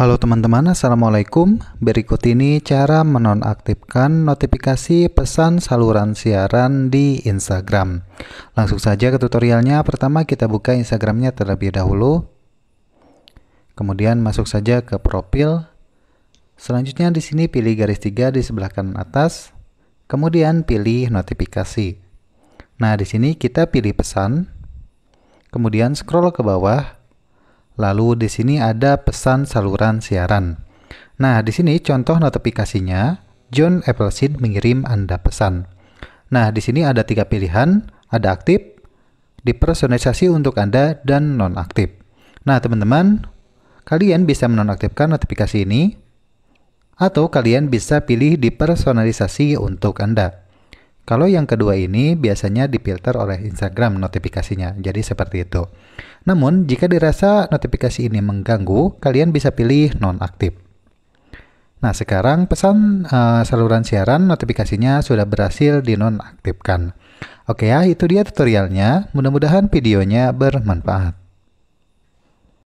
Halo teman-teman, Assalamualaikum. Berikut ini cara menonaktifkan notifikasi pesan saluran siaran di Instagram. Langsung saja ke tutorialnya. Pertama kita buka Instagramnya terlebih dahulu. Kemudian masuk saja ke profil. Selanjutnya di sini pilih garis tiga di sebelah kanan atas. Kemudian pilih notifikasi. Nah, di sini kita pilih pesan. Kemudian scroll ke bawah Lalu di sini ada pesan saluran siaran. Nah, di sini contoh notifikasinya, John Appleseed mengirim Anda pesan. Nah, di sini ada tiga pilihan, ada aktif, dipersonalisasi untuk Anda, dan nonaktif. Nah, teman-teman, kalian bisa menonaktifkan notifikasi ini, atau kalian bisa pilih dipersonalisasi untuk Anda. Kalau yang kedua ini biasanya dipilter oleh Instagram notifikasinya, jadi seperti itu. Namun, jika dirasa notifikasi ini mengganggu, kalian bisa pilih nonaktif. Nah, sekarang pesan uh, saluran siaran notifikasinya sudah berhasil dinonaktifkan. Oke ya, itu dia tutorialnya. Mudah-mudahan videonya bermanfaat.